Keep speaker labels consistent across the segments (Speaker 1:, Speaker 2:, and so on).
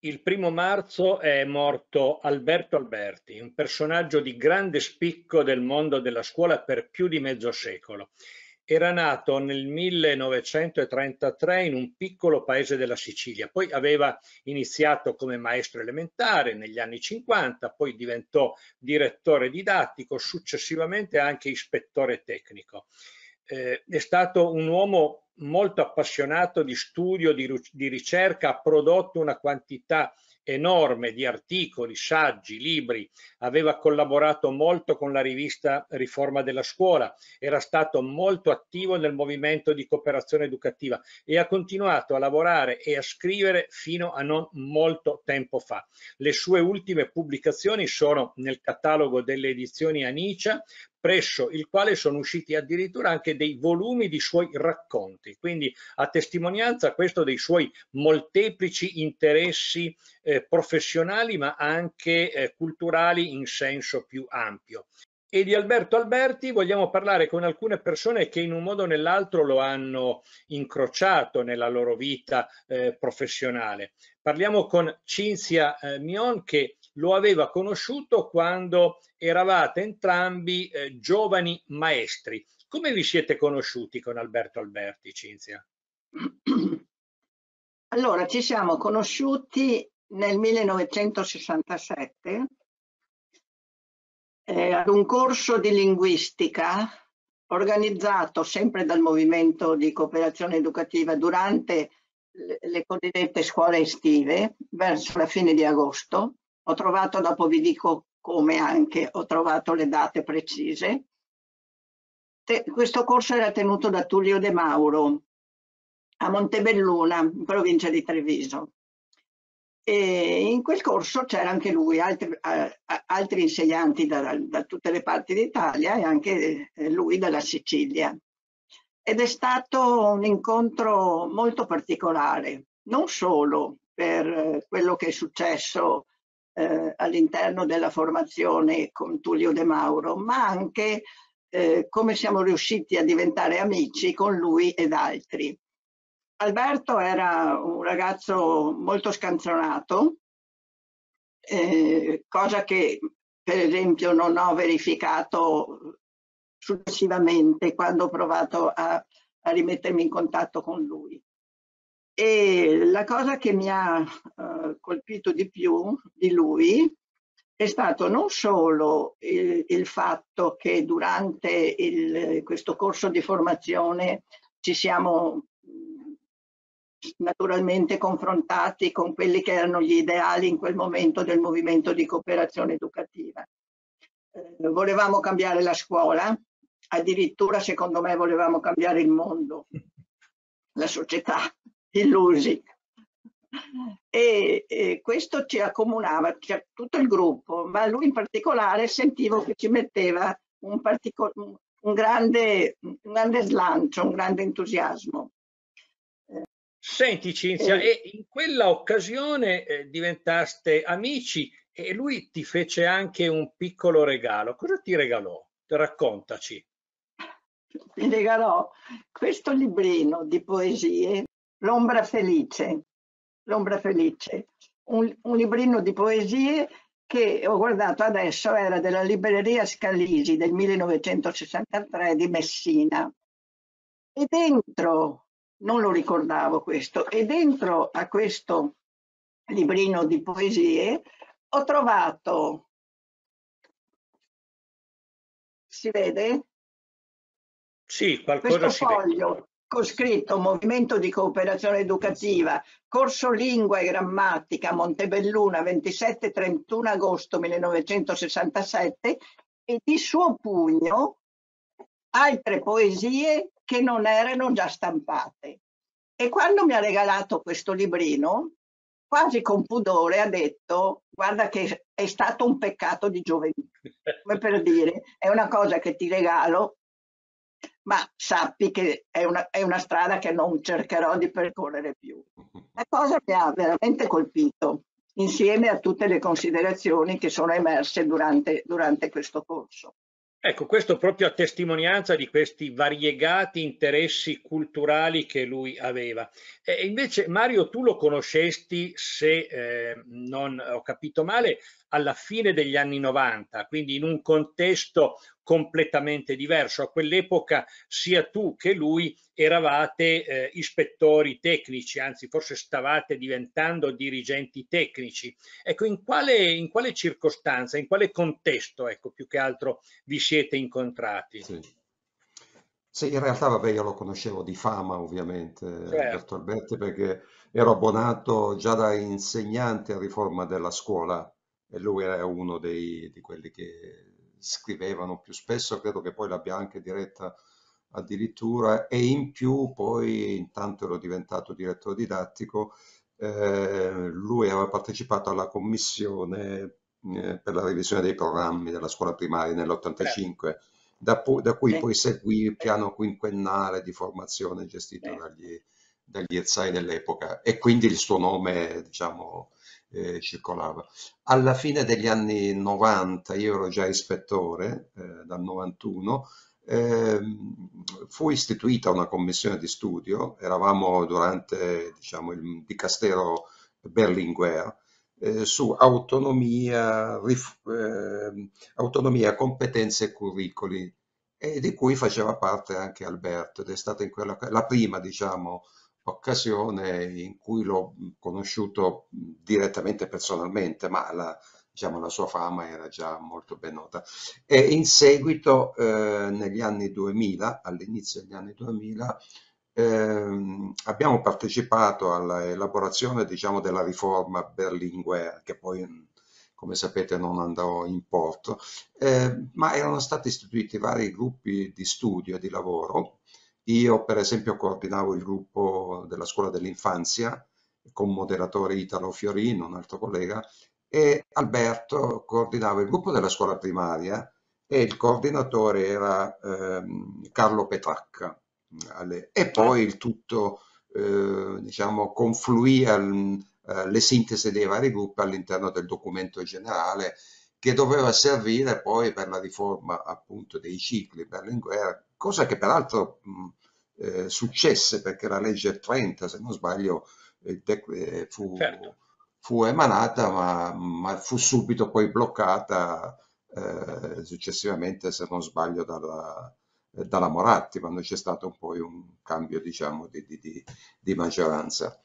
Speaker 1: Il primo marzo è morto Alberto Alberti, un personaggio di grande spicco del mondo della scuola per più di mezzo secolo. Era nato nel 1933 in un piccolo paese della Sicilia, poi aveva iniziato come maestro elementare negli anni 50, poi diventò direttore didattico, successivamente anche ispettore tecnico. Eh, è stato un uomo molto appassionato di studio, di, di ricerca, ha prodotto una quantità enorme di articoli, saggi, libri, aveva collaborato molto con la rivista Riforma della Scuola, era stato molto attivo nel movimento di cooperazione educativa e ha continuato a lavorare e a scrivere fino a non molto tempo fa. Le sue ultime pubblicazioni sono nel catalogo delle edizioni Anicia, presso il quale sono usciti addirittura anche dei volumi di suoi racconti, quindi a testimonianza questo dei suoi molteplici interessi eh, professionali ma anche eh, culturali in senso più ampio e di Alberto Alberti vogliamo parlare con alcune persone che in un modo o nell'altro lo hanno incrociato nella loro vita eh, professionale. Parliamo con Cinzia eh, Mion che lo aveva conosciuto quando eravate entrambi eh, giovani maestri. Come vi siete conosciuti con Alberto Alberti, Cinzia?
Speaker 2: Allora, ci siamo conosciuti nel 1967 eh, ad un corso di linguistica organizzato sempre dal movimento di cooperazione educativa durante le, cosiddette scuole estive verso la fine di agosto. Ho trovato, dopo vi dico come anche, ho trovato le date precise. Te, questo corso era tenuto da Tullio De Mauro a Montebelluna, in provincia di Treviso. E in quel corso c'era anche lui, altri, altri insegnanti da, da, tutte le parti d'Italia e anche eh, lui dalla Sicilia. Ed è stato un incontro molto particolare, non solo per eh, quello che è successo eh, all'interno della formazione con Tullio De Mauro, ma anche eh, come siamo riusciti a diventare amici con lui ed altri. Alberto era un ragazzo molto scanzonato, eh, cosa che per esempio non ho verificato successivamente quando ho provato a, a rimettermi in contatto con lui. E la cosa che mi ha eh, colpito di più di lui è stato non solo il, il fatto che durante il, questo corso di formazione ci siamo naturalmente confrontati con quelli che erano gli ideali in quel momento del movimento di cooperazione educativa. Eh, volevamo cambiare la scuola, addirittura secondo me volevamo cambiare il mondo, la società, illusi. E, e questo ci accomunava, cioè, tutto il gruppo, ma lui in particolare sentivo che ci metteva un, un, grande, un grande slancio, un grande entusiasmo.
Speaker 1: Senti Cinzia, eh. e in quella occasione eh, diventaste amici e lui ti fece anche un piccolo regalo. Cosa ti regalò? Raccontaci.
Speaker 2: Ti regalò questo librino di poesie, L'ombra felice, L'ombra felice, un, un librino di poesie che ho guardato adesso, era della libreria Scalisi del 1963 di Messina. E dentro non lo ricordavo questo, e dentro a questo librino di poesie ho trovato, si vede?
Speaker 1: Sì, qualcosa questo si foglio
Speaker 2: vede. con scritto Movimento di Cooperazione Educativa, Corso Lingua e Grammatica, Montebelluna, 27-31 agosto 1967, e di suo pugno altre poesie che non erano già stampate. E quando mi ha regalato questo librino, quasi con pudore ha detto guarda che è stato un peccato di gioventù, come per dire è una cosa che ti regalo ma sappi che è una, è una strada che non cercherò di percorrere più. La cosa mi ha veramente colpito insieme a tutte le considerazioni che sono emerse durante, durante questo corso.
Speaker 1: Ecco, questo proprio a testimonianza di questi variegati interessi culturali che lui aveva. E invece Mario, tu lo conoscesti, se eh, non ho capito male, alla fine degli anni 90, quindi in un contesto completamente diverso. A quell'epoca sia tu che lui eravate eh, ispettori tecnici, anzi forse stavate diventando dirigenti tecnici. Ecco, in quale, in quale circostanza, in quale contesto, ecco, più che altro vi siete incontrati? Sì.
Speaker 3: sì in realtà vabbè, io lo conoscevo di fama ovviamente, certo. Alberto Alberti, perché ero abbonato già da insegnante a riforma della scuola e lui era uno dei, di quelli che scrivevano più spesso, credo che poi l'abbia anche diretta addirittura e in più poi intanto ero diventato direttore didattico, eh, lui aveva partecipato alla commissione eh, per la revisione dei programmi della scuola primaria nell'85. Certo. Da, da, cui Beh. poi seguì il piano quinquennale di formazione gestito Beh. dagli, dagli dell'epoca e quindi il suo nome diciamo, eh, circolava. Alla fine degli anni 90, io ero già ispettore eh, dal 91, eh, fu istituita una commissione di studio, eravamo durante diciamo, il dicastero Berlinguer, eh, su autonomia, eh, autonomia, competenze e curricoli, e di cui faceva parte anche Alberto, ed è stata in quella, la prima diciamo, occasione in cui l'ho conosciuto direttamente personalmente, ma la, diciamo, la sua fama era già molto ben nota. E in seguito, eh, negli anni 2000, all'inizio degli anni 2000, ehm, abbiamo partecipato all'elaborazione diciamo, della riforma berlinguer, che poi come sapete non andò in porto, eh, ma erano stati istituiti vari gruppi di studio e di lavoro io per esempio coordinavo il gruppo della scuola dell'infanzia con moderatore Italo Fiorino, un altro collega, e Alberto coordinava il gruppo della scuola primaria e il coordinatore era ehm, Carlo Petracca. E poi il tutto, eh, diciamo, confluì al, eh, le sintesi dei vari gruppi all'interno del documento generale che doveva servire poi per la riforma appunto dei cicli Berlinguer, cosa che peraltro mh, eh, successe perché la legge 30 se non sbaglio eh, eh, fu, certo. fu, emanata ma, ma, fu subito poi bloccata eh, successivamente se non sbaglio dalla, dalla Moratti quando c'è stato poi un cambio diciamo di, di, di, di maggioranza.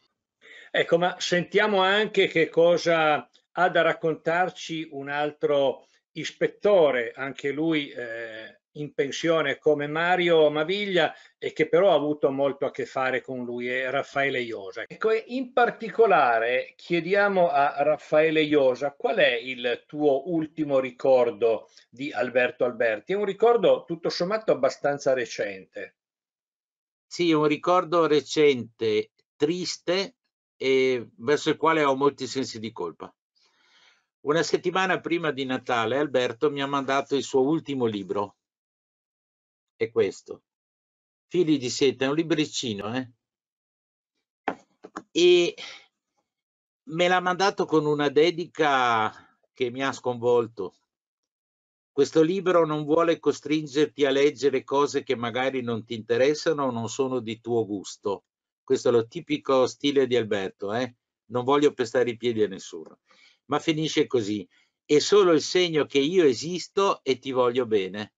Speaker 1: Ecco, ma sentiamo anche che cosa ha da raccontarci un altro ispettore, anche lui eh, in pensione come Mario Maviglia e che però ha avuto molto a che fare con lui, è eh, Raffaele Iosa. Ecco, in particolare chiediamo a Raffaele Iosa qual è il tuo ultimo ricordo di Alberto Alberti? È un ricordo tutto sommato abbastanza recente.
Speaker 4: Sì, un ricordo recente, triste e verso il quale ho molti sensi di colpa. Una settimana prima di Natale Alberto mi ha mandato il suo ultimo libro, è questo. Fili di seta, è un libricino, eh? E me l'ha mandato con una dedica che mi ha sconvolto. Questo libro non vuole costringerti a leggere cose che magari non ti interessano o non sono di tuo gusto. Questo è lo tipico stile di Alberto, eh? Non voglio pestare i piedi a nessuno. Ma finisce così. È solo il segno che io esisto e ti voglio bene.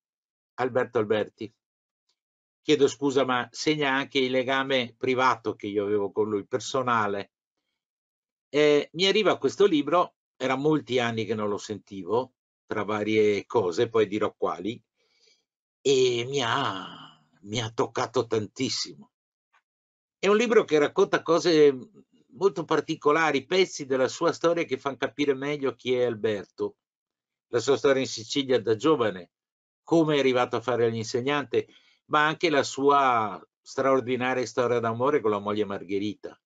Speaker 4: Alberto Alberti chiedo scusa, ma segna anche il legame privato che io avevo con lui, personale. Eh, mi arriva questo libro, era molti anni che non lo sentivo, tra varie cose, poi dirò quali, e mi ha, mi ha toccato tantissimo. È un libro che racconta cose molto particolari, pezzi della sua storia che fanno capire meglio chi è Alberto, la sua storia in Sicilia da giovane, come è arrivato a fare l'insegnante, ma anche la sua straordinaria storia d'amore con la moglie Margherita.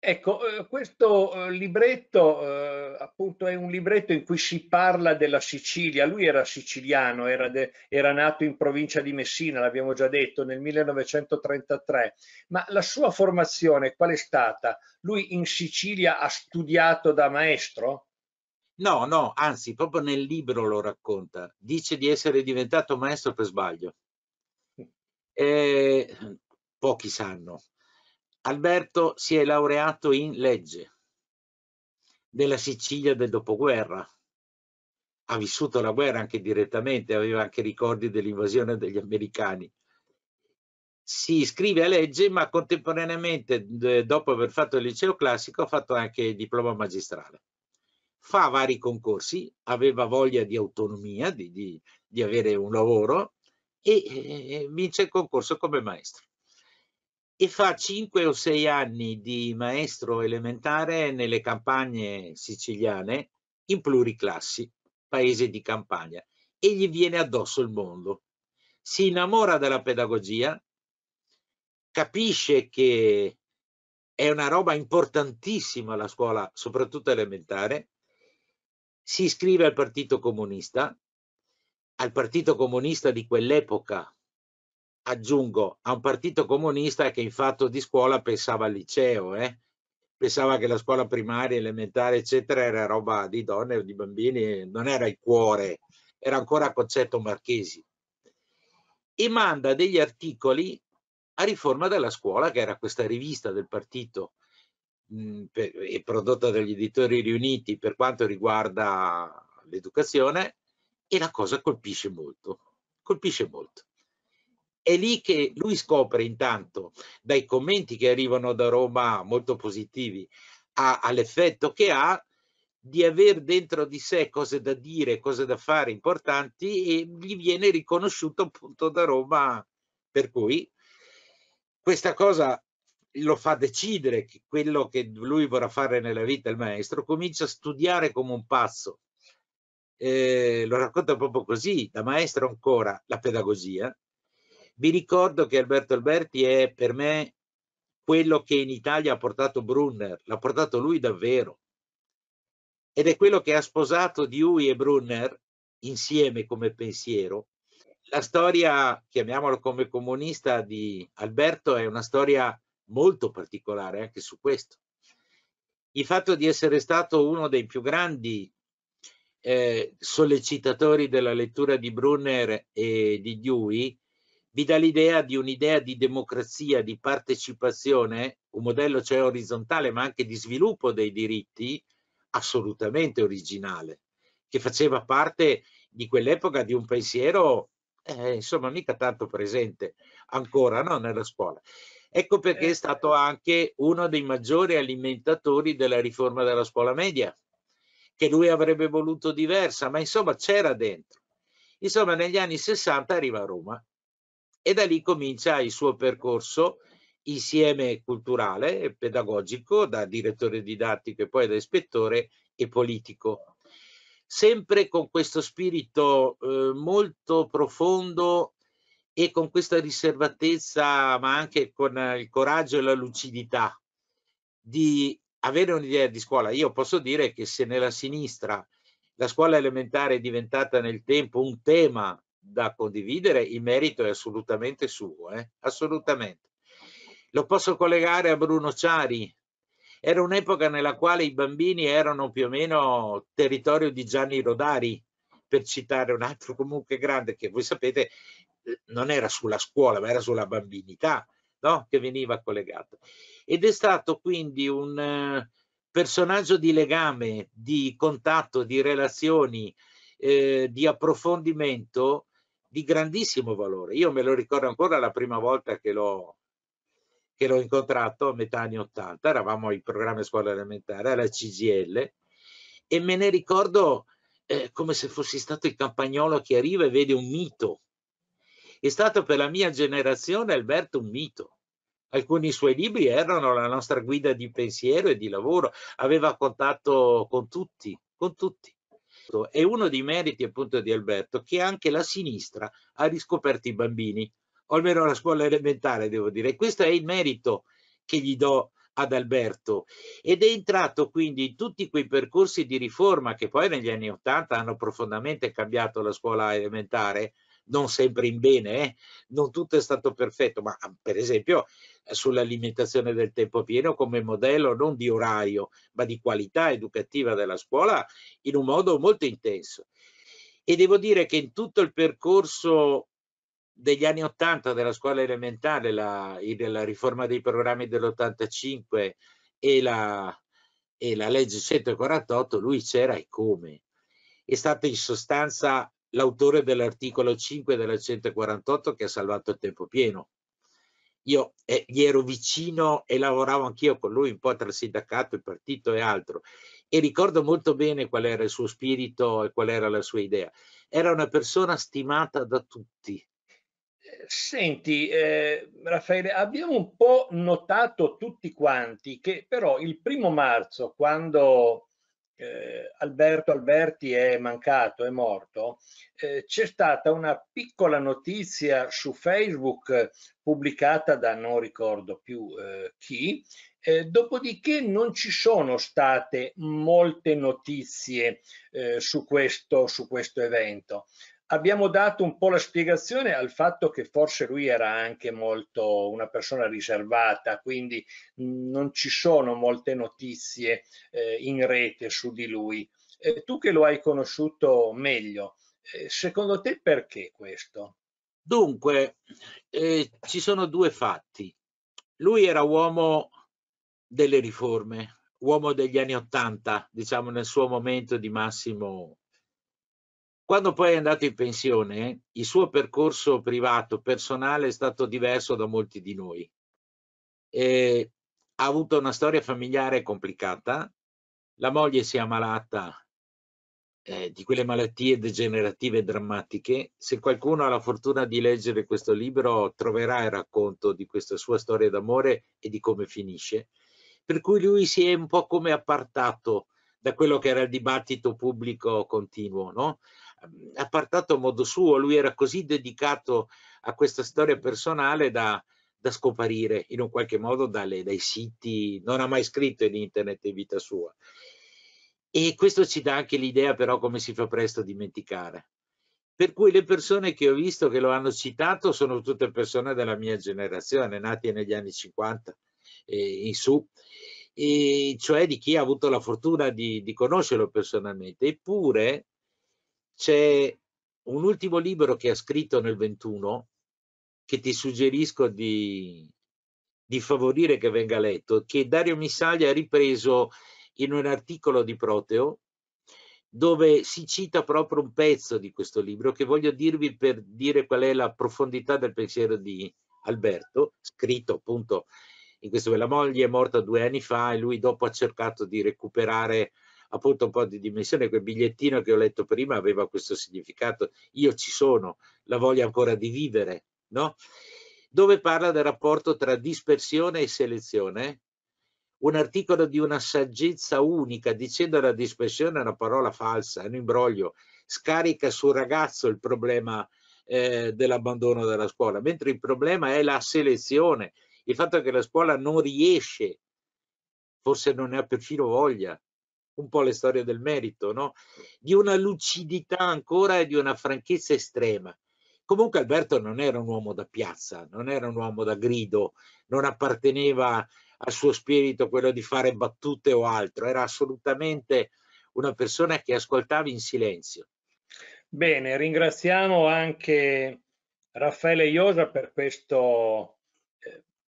Speaker 1: Ecco, eh, questo eh, libretto eh, appunto è un libretto in cui si parla della Sicilia. Lui era siciliano, era, de, era nato in provincia di Messina, l'abbiamo già detto, nel 1933. Ma la sua formazione qual è stata?
Speaker 4: Lui in Sicilia ha studiato da maestro? No, no, anzi, proprio nel libro lo racconta. Dice di essere diventato maestro per sbaglio. Eh, pochi sanno, Alberto si è laureato in legge della Sicilia del dopoguerra, ha vissuto la guerra anche direttamente, aveva anche ricordi dell'invasione degli americani. Si iscrive a legge, ma contemporaneamente, dopo aver fatto il liceo classico, ha fatto anche il diploma magistrale. Fa vari concorsi, aveva voglia di autonomia, di, di, di avere un lavoro, e vince il concorso come maestro e fa 5 o 6 anni di maestro elementare nelle campagne siciliane in pluriclassi, paese di campagna, e gli viene addosso il mondo. Si innamora della pedagogia, capisce che è una roba importantissima la scuola, soprattutto elementare, si iscrive al Partito Comunista, al partito comunista di quell'epoca, aggiungo, a un partito comunista che in fatto di scuola pensava al liceo, eh? pensava che la scuola primaria, elementare, eccetera, era roba di donne o di bambini, non era il cuore, era ancora concetto marchesi. E manda degli articoli a Riforma della Scuola, che era questa rivista del partito mh, mm, per, prodotta dagli editori riuniti per quanto riguarda l'educazione, e la cosa colpisce molto, colpisce molto. È lì che lui scopre intanto dai commenti che arrivano da Roma molto positivi all'effetto che ha di aver dentro di sé cose da dire, cose da fare importanti e gli viene riconosciuto appunto da Roma per cui questa cosa lo fa decidere che quello che lui vorrà fare nella vita il maestro comincia a studiare come un pazzo eh, lo racconta proprio così, da maestro ancora, la pedagogia. Vi ricordo che Alberto Alberti è per me quello che in Italia ha portato Brunner, l'ha portato lui davvero. Ed è quello che ha sposato Dewey e Brunner insieme come pensiero. La storia, chiamiamola come comunista, di Alberto è una storia molto particolare anche su questo. Il fatto di essere stato uno dei più grandi eh, sollecitatori della lettura di Brunner e di Dewey, vi dà l'idea di un'idea di democrazia, di partecipazione, un modello cioè orizzontale ma anche di sviluppo dei diritti assolutamente originale, che faceva parte di quell'epoca di un pensiero eh, insomma mica tanto presente ancora no, nella scuola. Ecco perché è eh. stato anche uno dei maggiori alimentatori della riforma della scuola media, che lui avrebbe voluto diversa, ma insomma c'era dentro. Insomma, negli anni 60 arriva a Roma e da lì comincia il suo percorso insieme culturale e pedagogico da direttore didattico e poi da ispettore e politico. Sempre con questo spirito eh, molto profondo e con questa riservatezza, ma anche con il coraggio e la lucidità di avere un'idea di scuola. Io posso dire che se nella sinistra la scuola elementare è diventata nel tempo un tema da condividere, il merito è assolutamente suo, eh? assolutamente. Lo posso collegare a Bruno Ciari. Era un'epoca nella quale i bambini erano più o meno territorio di Gianni Rodari, per citare un altro comunque grande che voi sapete eh, non era sulla scuola, ma era sulla bambinità no? che veniva collegato. Ed è stato quindi un eh, personaggio di legame, di contatto, di relazioni, eh, di approfondimento di grandissimo valore. Io me lo ricordo ancora la prima volta che l'ho, che l'ho incontrato a metà anni 80, eravamo in programma scuola elementare alla CGL e me ne ricordo eh, come se fossi stato il campagnolo che arriva e vede un mito, è stato per la mia generazione Alberto un mito. Alcuni suoi libri erano la nostra guida di pensiero e di lavoro, aveva contatto con tutti, con tutti. È uno dei meriti appunto di Alberto che anche la sinistra ha riscoperto i bambini, o almeno la scuola elementare devo dire. Questo è il merito che gli do ad Alberto ed è entrato quindi in tutti quei percorsi di riforma che poi negli anni Ottanta hanno profondamente cambiato la scuola elementare non sempre in bene, eh? non tutto è stato perfetto, ma mm, per esempio eh, sull'alimentazione del tempo pieno come modello non di orario, ma di qualità educativa della scuola in un modo molto intenso. E devo dire che in tutto il percorso degli anni 80 della scuola elementare, la, la riforma dei programmi dell'85 e la, e la legge 148, lui c'era e come. È stato in sostanza l'autore dell'articolo 5 della 148 che ha salvato il tempo pieno. Io eh, gli ero vicino e lavoravo anch'io con lui un po' tra il sindacato, il partito e altro e ricordo molto bene qual era il suo spirito e qual era la sua idea. Era una persona stimata da tutti. Senti,
Speaker 1: eh, Raffaele, abbiamo un po' notato tutti quanti che però il primo marzo, quando eh, Alberto Alberti è mancato, è morto, eh, c'è stata una piccola notizia su Facebook eh, pubblicata da non ricordo più eh, chi, eh, dopodiché non ci sono state molte notizie eh, su questo, su questo evento abbiamo dato un po' la spiegazione al fatto che forse lui era anche molto una persona riservata, quindi non ci sono molte notizie eh, in rete su di lui. Eh, tu che lo hai conosciuto
Speaker 4: meglio, eh, secondo te perché questo? Dunque, eh, ci sono due fatti. Lui era uomo delle riforme, uomo degli anni Ottanta, diciamo nel suo momento di massimo quando poi è andato in pensione, il suo percorso privato, personale, è stato diverso da molti di noi. E ha avuto una storia familiare complicata, la moglie si è ammalata eh, di quelle malattie degenerative drammatiche. Se qualcuno ha la fortuna di leggere questo libro, troverà il racconto di questa sua storia d'amore e di come finisce. Per cui lui si è un po' come appartato da quello che era il dibattito pubblico continuo, no? Ehm, appartato a modo suo, lui era così dedicato a questa storia personale da, da scoparire in un qualche modo dalle, dai siti, non ha mai scritto in internet in vita sua. E questo ci dà anche l'idea però come si fa presto a dimenticare. Per cui le persone che ho visto che lo hanno citato sono tutte persone della mia generazione, nate negli anni 50 in su, e cioè di chi ha avuto la fortuna di, di conoscerlo personalmente. Eppure c'è un ultimo libro che ha scritto nel 21 che ti suggerisco di, di favorire che venga letto, che Dario Missaglia ha ripreso in un articolo di Proteo dove si cita proprio un pezzo di questo libro che voglio dirvi per dire qual è la profondità del pensiero di Alberto, scritto appunto in questo la moglie è morta due anni fa e lui dopo ha cercato di recuperare appunto un po' di dimensione, quel bigliettino che ho letto prima aveva questo significato, io ci sono, la voglia ancora di vivere, no? Dove parla del rapporto tra dispersione e selezione, un articolo di una saggezza unica dicendo la dispersione è una parola falsa, è un imbroglio, scarica sul ragazzo il problema eh, dell'abbandono della scuola, mentre il problema è la selezione, il fatto che la scuola non riesce, forse non ne ha perfino voglia, un po' le storie del merito, no? di una lucidità ancora e di una franchezza estrema. Comunque Alberto non era un uomo da piazza, non era un uomo da grido, non apparteneva al suo spirito quello di fare battute o altro, era assolutamente una persona che ascoltava in silenzio.
Speaker 1: Bene, ringraziamo anche Raffaele Iosa per questo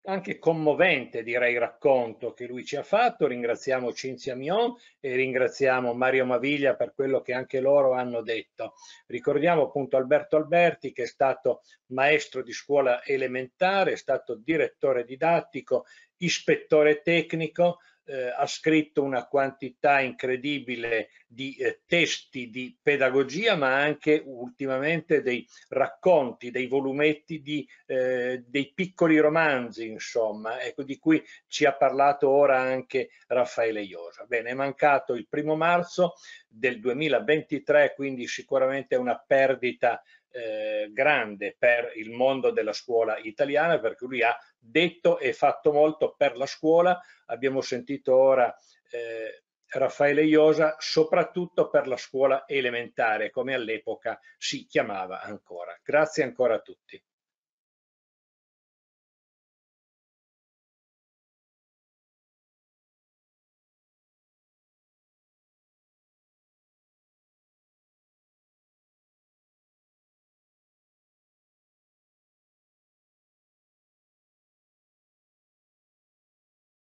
Speaker 1: anche commovente, direi, racconto che lui ci ha fatto. Ringraziamo Cinzia Mion e ringraziamo Mario Maviglia per quello che anche loro hanno detto. Ricordiamo appunto Alberto Alberti che è stato maestro di scuola elementare, è stato direttore didattico, ispettore tecnico, eh, ha scritto una quantità incredibile di eh, testi di pedagogia, ma anche ultimamente dei racconti, dei volumetti, di, eh, dei piccoli romanzi, insomma, ecco, di cui ci ha parlato ora anche Raffaele Iosa. Bene, è mancato il primo marzo, del 2023, quindi sicuramente una perdita eh, grande per il mondo della scuola italiana perché lui ha detto e fatto molto per la scuola. Abbiamo sentito ora eh, Raffaele Iosa, soprattutto per la scuola elementare, come all'epoca si chiamava ancora. Grazie ancora a tutti.